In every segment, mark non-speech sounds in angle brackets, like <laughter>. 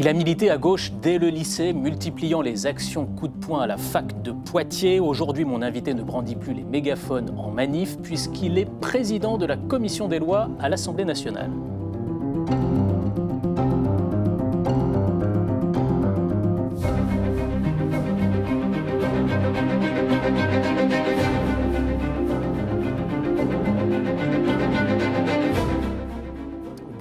Il a milité à gauche dès le lycée, multipliant les actions coup de poing à la fac de Poitiers. Aujourd'hui, mon invité ne brandit plus les mégaphones en manif puisqu'il est président de la commission des lois à l'Assemblée nationale.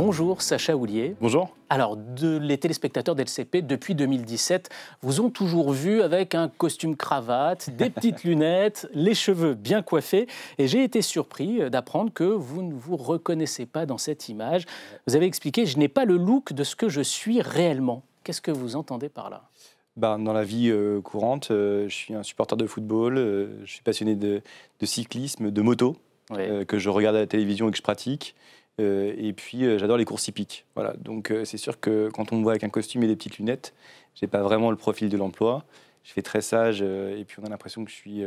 Bonjour Sacha Houlier. Bonjour. Alors, de, les téléspectateurs d'LCP, depuis 2017, vous ont toujours vu avec un costume cravate, des <laughs> petites lunettes, les cheveux bien coiffés. Et j'ai été surpris euh, d'apprendre que vous ne vous reconnaissez pas dans cette image. Vous avez expliqué, je n'ai pas le look de ce que je suis réellement. Qu'est-ce que vous entendez par là ben, dans la vie euh, courante, euh, je suis un supporter de football, je suis passionné de, cyclisme, de moto, que je regarde à la télévision et que je pratique. Euh, et puis, euh, j'adore les courses hippiques. Voilà. Donc, euh, c'est sûr que quand on me voit avec un costume et des petites lunettes, je n'ai pas vraiment le profil de l'emploi. Je fais très sage et puis on a l'impression que je suis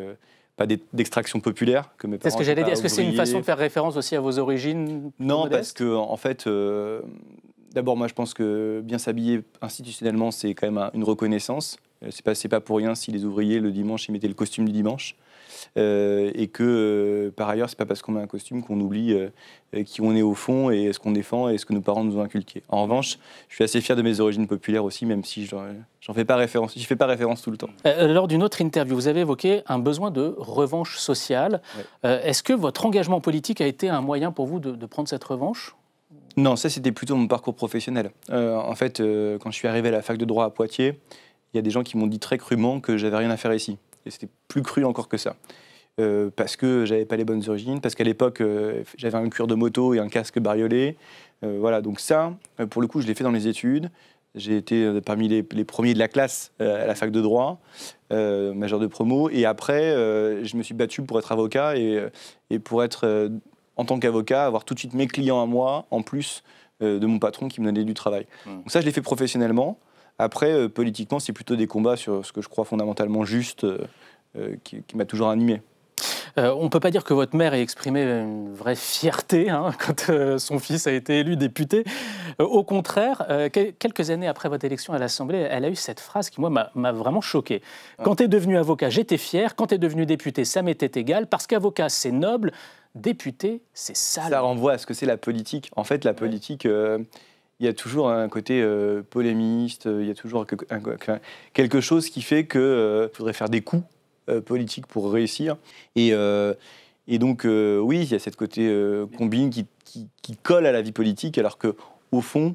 pas d'extraction populaire que mes parents. ce que j'allais Est-ce que c'est une façon de faire référence aussi à vos origines Non, parce que en fait, d'abord, moi, je pense que bien s'habiller institutionnellement, c'est quand même une reconnaissance. Euh, c'est pas, pas pour rien si les ouvriers le dimanche ils mettaient le costume du dimanche. Euh, et que euh, par ailleurs, c'est pas parce qu'on met un costume qu'on oublie qui on est au fond et ce qu'on défend et ce que nos parents nous ont inculqué. En revanche, je suis assez fier de mes origines populaires aussi, même si j'en fais pas référence, fais pas référence tout le temps. lors d'une autre interview, vous avez évoqué un besoin de revanche sociale. Est-ce que votre engagement politique a été un moyen pour vous de, de prendre cette revanche Non, ça c'était plutôt mon parcours professionnel. en fait, quand je suis arrivé à la fac de droit à Poitiers il y a des gens qui m'ont dit très crûment que j'avais rien à faire ici. Et c'était plus cru encore que ça. Euh, parce que j'avais pas les bonnes origines, parce qu'à l'époque, euh, j'avais un cuir de moto et un casque bariolé. Euh, voilà, donc ça, pour le coup, je l'ai fait dans les études. J'ai été parmi les, premiers de la classe à la fac de droit, majeur de promo. Et après, je me suis battu pour être avocat et, pour être, en tant qu'avocat, avoir tout de suite mes clients à moi, en plus de mon patron qui me donnait du travail. Mmh. Donc ça, je l'ai fait professionnellement. Après, euh, politiquement, c'est plutôt des combats sur ce que je crois fondamentalement juste, euh, euh, qui, m'a toujours animé. on ne peut pas dire que votre mère ait exprimé une vraie fierté hein, <laughs> quand son fils a été élu député. au contraire, quelques années après votre élection à l'Assemblée, elle a eu cette phrase qui, moi, m'a vraiment choqué. Ah. Quand tu es devenu avocat, j'étais fier. Quand tu es devenu député, ça m'était égal. Parce qu'avocat, c'est noble. Député, c'est sale. Ça renvoie à ce que c'est la politique. En fait, la politique, il y a toujours un côté euh, polémiste, euh, il y a toujours quelque chose qui fait qu'il faudrait euh, faire des coups politiques pour réussir. Et, et donc, oui, il y a cette côté combine qui, colle à la vie politique, alors qu'au fond,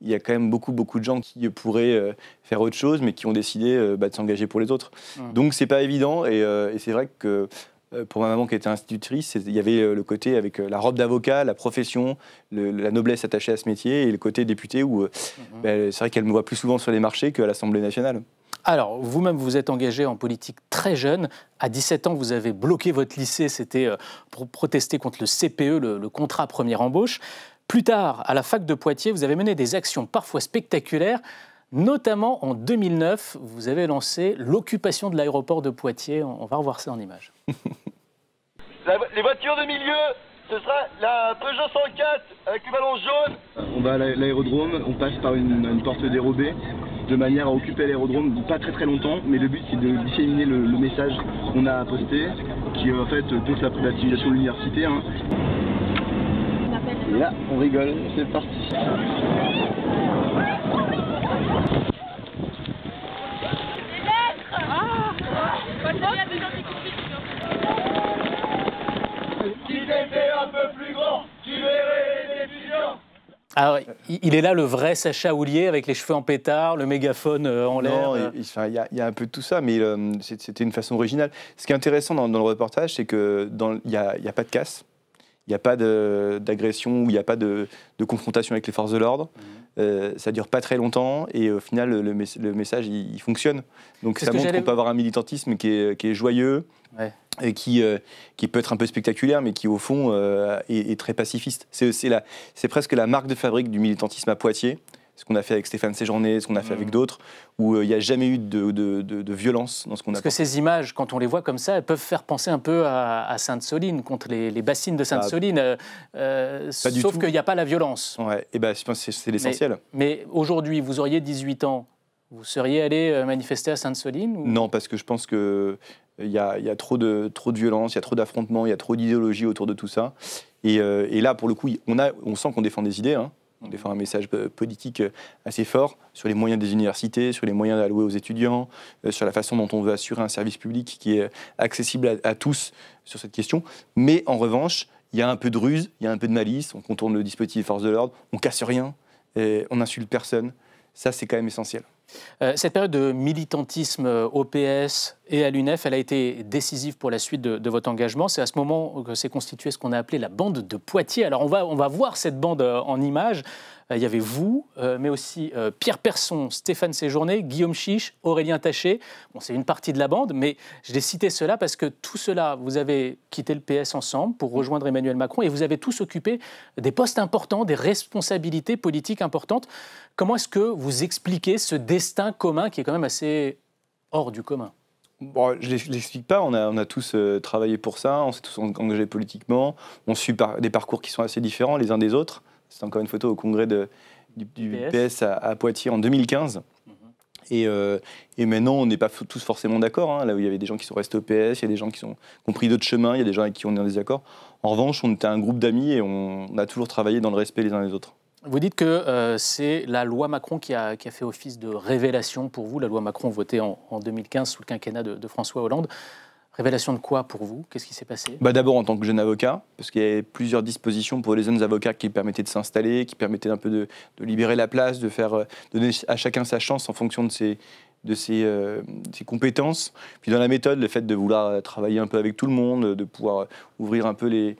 il y a quand même beaucoup, beaucoup de gens qui pourraient faire autre chose, mais qui ont décidé bah, de s'engager pour les autres. Donc, mmh. Donc, c'est pas évident, et, et c'est vrai que euh, pour ma maman qui était institutrice, il y avait euh, le côté avec euh, la robe d'avocat, la profession, la noblesse attachée à ce métier, et le côté député où mhm. ben, c'est vrai qu'elle me voit plus souvent sur les marchés qu'à l'Assemblée nationale. Alors, vous-même, vous êtes engagé en politique très jeune. À 17 ans, vous avez bloqué votre lycée. C'était pour protester contre le CPE, le, le, contrat première embauche. Plus tard, à la fac de Poitiers, vous avez mené des actions parfois spectaculaires Notamment en 2009, vous avez lancé l'occupation de l'aéroport de Poitiers. On va revoir ça en image. <laughs> les voitures de milieu, ce sera la Peugeot 104 avec le ballon jaune. On va à l'aérodrome, on passe par une, porte dérobée de manière à occuper l'aérodrome pas très très longtemps, mais le but c'est de disséminer le, message qu'on a posté, qui est en fait contre la privatisation de l'université. Hein. là, on rigole, c'est parti. un Alors, ah, il est là le vrai Sacha Houlier avec les cheveux en pétard, le mégaphone euh, en l'air. Non, il, y a, un peu de tout ça, mais euh, c'était une façon originale. Ce qui est intéressant dans, le reportage, c'est qu'il n'y a, y a pas de casse il n'y a pas d'agression ou il n'y a pas de, confrontation avec les forces de l'ordre. Mmh. Euh, ça dure pas très longtemps et au final, le, message, il, fonctionne. Donc ça montre qu'on peut avoir un militantisme qui est, joyeux et qui, euh, qui peut être un peu spectaculaire, mais qui au fond euh, est, très pacifiste. C'est presque la marque de fabrique du militantisme à Poitiers, ce qu'on a fait avec Stéphane Séjourné, ce qu'on a fait avec mmh. d'autres, où euh, il n'y a jamais eu de, de, de, violence dans ce qu'on a fait. Parce que ces images, quand on les voit comme ça, elles peuvent faire penser un peu à, Sainte-Soline, contre les, bassines de ah. Sainte-Soline, sauf qu'il n'y a pas la violence. Ouais, et ben, je pense que c'est l'essentiel. mais aujourd'hui, vous auriez 18 ans, vous seriez allé euh, manifester à Sainte-Soline Non, parce que je pense que euh, il y, a, trop, de, trop de violence, il y a trop d'affrontements, il y a trop d'idéologie autour de tout ça. Et, euh, là, pour le coup, on, a, on sent qu'on défend des idées. Hein. On mmh. défend un message politique assez fort sur les moyens des universités, sur les moyens alloués aux étudiants, sur la façon dont on veut assurer un service public qui est accessible à, tous sur cette question. Mais en revanche, il y a un peu de ruse, il y a un peu de malice, on contourne le dispositif force de l'ordre, on casse rien, et on insulte personne. Ça, c'est quand même essentiel. Euh, cette période de militantisme au euh, PS et à l'UNEF, elle a été décisive pour la suite de, votre engagement. C'est à ce moment que s'est constituée ce qu'on a appelé la bande de Poitiers. Alors on va, on va voir cette bande euh, en images euh, il y avait vous, euh, mais aussi euh, Pierre Persson, Stéphane Séjourné, Guillaume Chiche, Aurélien Taché. Bon, c'est une partie de la bande, mais je l'ai cité cela parce que tout cela, vous avez quitté le PS ensemble pour rejoindre Emmanuel Macron et vous avez tous occupé des postes importants, des responsabilités politiques importantes. Comment est-ce que vous expliquez ce destin commun qui est quand même assez hors du commun Bon, je ne l'explique pas, on a, tous travaillé pour ça, on s'est tous engagés politiquement, on suit des parcours qui sont assez différents les uns des autres. C'est encore une photo au congrès de, du, PS à, Poitiers en 2015. Mhm. Euh, et, maintenant, on n'est pas tous forcément d'accord. Hein. Là où il y avait des gens qui sont restés au PS, il y a des gens qui, sont, ont pris d'autres chemins, il y a des gens avec qui on est en désaccord. En revanche, on était un groupe d'amis et on, a toujours travaillé dans le respect les uns des autres. Vous dites que euh, c'est la loi Macron qui a, fait office de révélation pour vous, la loi Macron votée en, 2015 sous le quinquennat de François Hollande. Révélation de quoi pour vous Qu'est-ce qui s'est passé bah D'abord en tant que jeune avocat, parce qu'il y avait plusieurs dispositions pour les jeunes avocats qui permettaient de s'installer, qui permettaient un peu de, libérer la place, de faire euh, donner à chacun sa chance en fonction de ses, de euh, ses, compétences. Puis dans la méthode, le fait de vouloir travailler un peu avec tout le monde, de pouvoir ouvrir un peu les,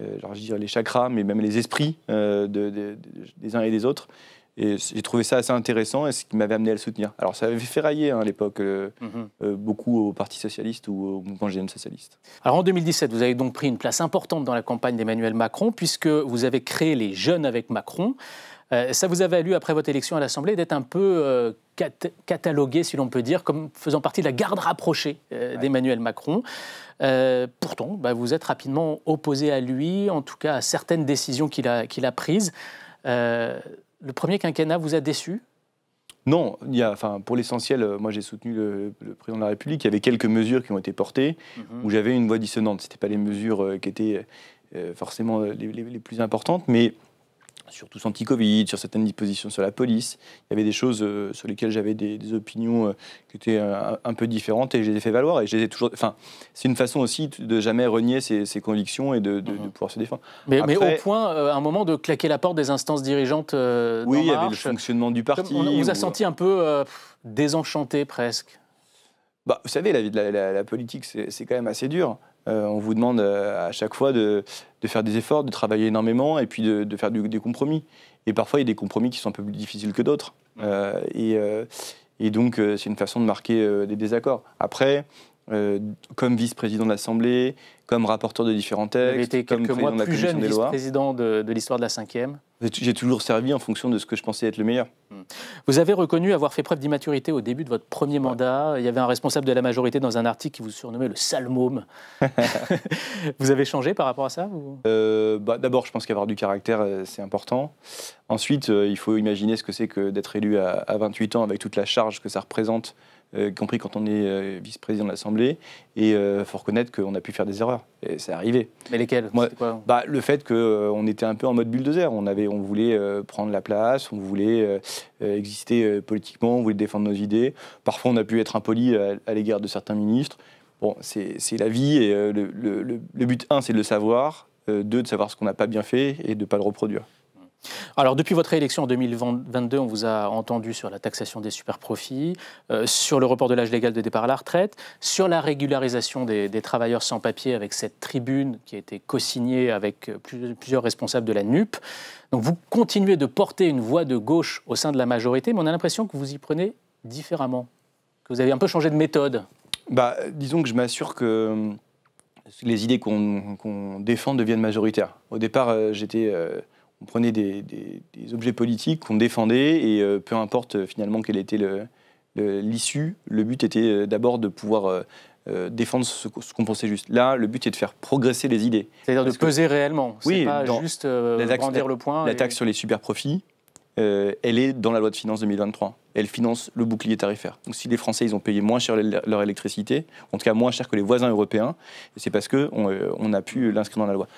euh, les chakras, mais même les esprits de, des uns et des autres. Et j'ai trouvé ça assez intéressant et ce qui m'avait amené à le soutenir. Alors ça avait fait hein, à l'époque euh, mhm. euh, beaucoup au Parti socialiste ou au mouvement général socialiste. Alors en 2017, vous avez donc pris une place importante dans la campagne d'Emmanuel Macron puisque vous avez créé les Jeunes avec Macron. Euh, ça vous a valu, après votre élection à l'Assemblée, d'être un peu catalogué, si l'on peut dire, comme faisant partie de la garde rapprochée d'Emmanuel Macron. pourtant, bah, vous êtes rapidement opposé à lui, en tout cas à certaines décisions qu'il a, qu'il a prises le premier quinquennat vous a déçu non, il y a, enfin, pour l'essentiel, euh, moi j'ai soutenu le, président de la République. Il y avait quelques mesures qui ont été portées mhm. où j'avais une voix dissonante. Ce n'étaient pas les mesures euh, qui étaient euh, forcément les, plus importantes, mais sur anti-Covid, sur certaines dispositions sur la police. Il y avait des choses euh, sur lesquelles j'avais des, opinions euh, qui étaient euh, un peu différentes et je les ai fait valoir. Et toujours. Enfin, c'est une façon aussi de jamais renier ses, convictions et mhm. de, pouvoir se défendre. Mais, au point, à un moment, de claquer la porte des instances dirigeantes. oui, il y avait le fonctionnement du parti. On, vous a senti un peu désenchanté presque. Bah, vous savez, la, vie de la politique, c'est quand même assez dur. Euh, on vous demande euh, à chaque fois de, faire des efforts, de travailler énormément et puis de, faire des compromis. Et parfois, il y a des compromis qui sont un peu plus difficiles que d'autres. Euh, et, donc, c'est une façon de marquer des désaccords. Après, comme vice-président de l'Assemblée, comme rapporteur de différents textes, comme quelques plus jeune président de, l'histoire de la cinquième. J'ai toujours servi en fonction de ce que je pensais être le meilleur. Hmm. Vous avez reconnu avoir fait preuve d'immaturité au début de votre premier mandat. Il y avait un responsable de la majorité dans un article qui vous surnommait le salmôme. <laughs> <laughs> vous avez changé par rapport à ça euh, bah, D'abord, je pense qu'avoir du caractère, euh, c'est important. Ensuite, euh, il faut imaginer ce que c'est que d'être élu à, à 28 ans avec toute la charge que ça représente euh, y compris quand on est euh, vice-président de l'Assemblée. Et il euh, faut reconnaître qu'on a pu faire des erreurs. Et c'est arrivé. Mais lesquelles bah, Le fait qu'on était un peu en mode bulldozer. On, avait, on voulait prendre la place, on voulait exister politiquement, on voulait défendre nos idées. Parfois, on a pu être impoli à, l'égard de certains ministres. Bon, c'est la vie et le, but, un, c'est de le savoir, deux, de savoir ce qu'on n'a pas bien fait et de ne pas le reproduire. Alors, depuis votre élection en 2022, on vous a entendu sur la taxation des superprofits, profits, euh, sur le report de l'âge légal de départ à la retraite, sur la régularisation des, travailleurs sans papier avec cette tribune qui a été co-signée avec euh, plusieurs responsables de la NUP. Donc, vous continuez de porter une voix de gauche au sein de la majorité, mais on a l'impression que vous y prenez différemment, que vous avez un peu changé de méthode. Bah, disons que je m'assure que euh, les idées qu'on défend deviennent majoritaires. Au départ, j'étais on prenait des, objets politiques qu'on défendait et euh, peu importe euh, finalement quelle était l'issue, le, but était euh, d'abord de pouvoir défendre ce, qu'on pensait juste. Là, le but est de faire progresser les idées. C'est-à-dire de peser réellement, oui, pas juste grandir le point. La, taxe sur les super-profits, elle est dans la loi de finances 2023. Elle finance le bouclier tarifaire. Donc si les Français, ils ont payé moins cher leur électricité, en tout cas moins cher que les voisins européens, c'est parce qu'on on a pu l'inscrire dans la loi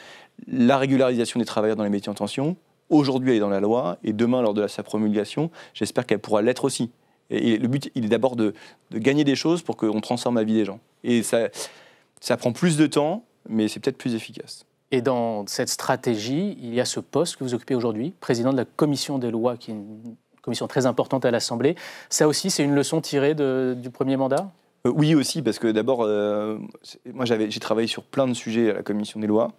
la régularisation des travailleurs dans les métiers en tension, aujourd'hui elle est dans la loi, et demain, lors de sa promulgation, j'espère qu'elle pourra l'être aussi. Et le but, il est d'abord de, gagner des choses pour qu'on transforme la vie des gens. Et ça, ça prend plus de temps, mais c'est peut-être plus efficace. Et dans cette stratégie, il y a ce poste que vous occupez aujourd'hui, président de la commission des lois, qui est une commission très importante à l'Assemblée. Ça aussi, c'est une leçon tirée du premier mandat euh, Oui, aussi, parce que d'abord, euh, moi j'ai travaillé sur plein de sujets à la commission des lois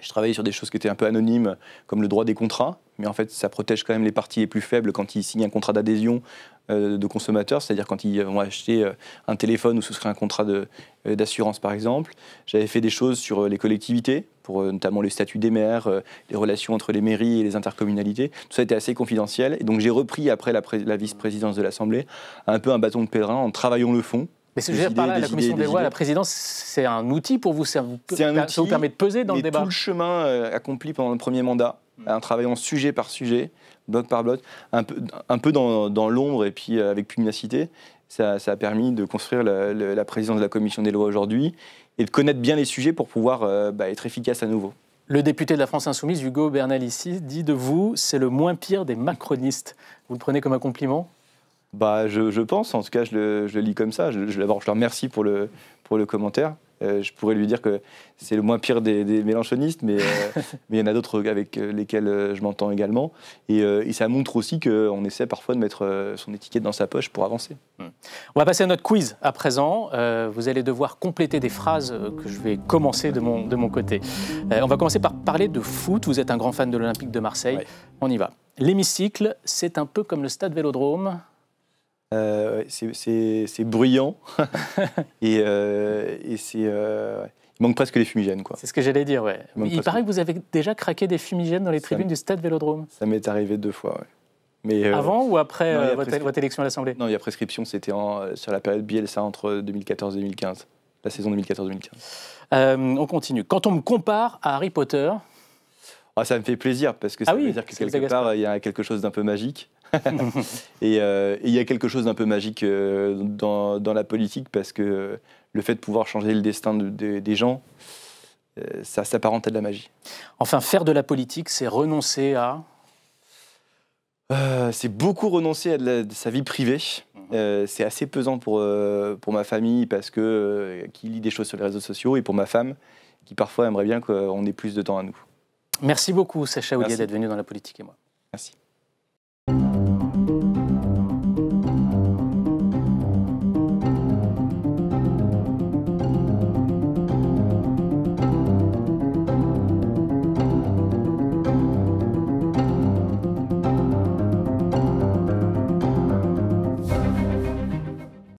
je travaillais sur des choses qui étaient un peu anonymes, comme le droit des contrats, mais en fait, ça protège quand même les parties les plus faibles quand ils signent un contrat d'adhésion euh, de consommateurs, c'est-à-dire quand ils vont acheter euh, un téléphone ou souscrire un contrat euh, d'assurance, par exemple. J'avais fait des choses sur les collectivités, pour notamment le statut des maires, les relations entre les mairies et les intercommunalités. Tout ça était assez confidentiel, et donc j'ai repris après la, la vice-présidence de l'Assemblée un peu un bâton de pèlerin en travaillant le fond mais ce que je veux dire par là, la commission des, lois, la présidence, c'est un outil pour vous. Ça vous, vous permet de peser dans le débat. Tout le chemin euh, accompli pendant le premier mandat, mmh. en travaillant sujet par sujet, bloc par bloc, un peu, un peu dans, l'ombre et puis euh, avec pugnacité, ça, a permis de construire la, présidence de la commission des lois aujourd'hui et de connaître bien les sujets pour pouvoir euh, bah, être efficace à nouveau. Le député de la France Insoumise, Hugo Bernal, ici, dit de vous, c'est le moins pire des macronistes. Vous le prenez comme un compliment bah, je, pense, en tout cas, je le, lis comme ça. Je, leur remercie pour le, pour le commentaire. Euh, je pourrais lui dire que c'est le moins pire des, des mélanchonistes, mais euh, <laughs> il y en a d'autres avec euh, lesquels je m'entends également. Et, ça montre aussi qu'on essaie parfois de mettre son étiquette dans sa poche pour avancer. Hmm. On va passer à notre quiz à présent. vous allez devoir compléter des phrases que je vais commencer de mon, de mon côté. on va commencer par parler de foot. Vous êtes un grand fan de l'Olympique de Marseille. On y va. L'hémicycle, c'est un peu comme le stade Vélodrome. Euh, c'est bruyant <laughs> euh, et, c'est euh, il manque presque les fumigènes quoi. C'est ce que j'allais dire ouais. Il, paraît que... vous avez déjà craqué des fumigènes dans les tribunes du stade Vélodrome. Ça m'est arrivé deux fois. Ouais. Mais avant ou après votre, élection à l'Assemblée Non, il y a prescription, c'était sur la période Bielsa entre 2014 et 2015, la saison 2014-2015. on continue. Quand on me compare à Harry Potter, ah, ça me fait plaisir parce que ah ça veut dire que quelque part il y a quelque chose d'un peu magique. <laughs> Euh, et il y a quelque chose d'un peu magique euh, dans, dans, la politique parce que euh, le fait de pouvoir changer le destin des gens, ça s'apparente à de la magie. Enfin, faire de la politique, c'est renoncer à... c'est beaucoup renoncer à sa vie privée. Mhm. c'est assez pesant pour, pour ma famille parce que qui lit des choses sur les réseaux sociaux et pour ma femme qui parfois aimerait bien qu'on ait plus de temps à nous. Merci beaucoup Sacha Oulier d'être venu dans la politique et moi. Merci.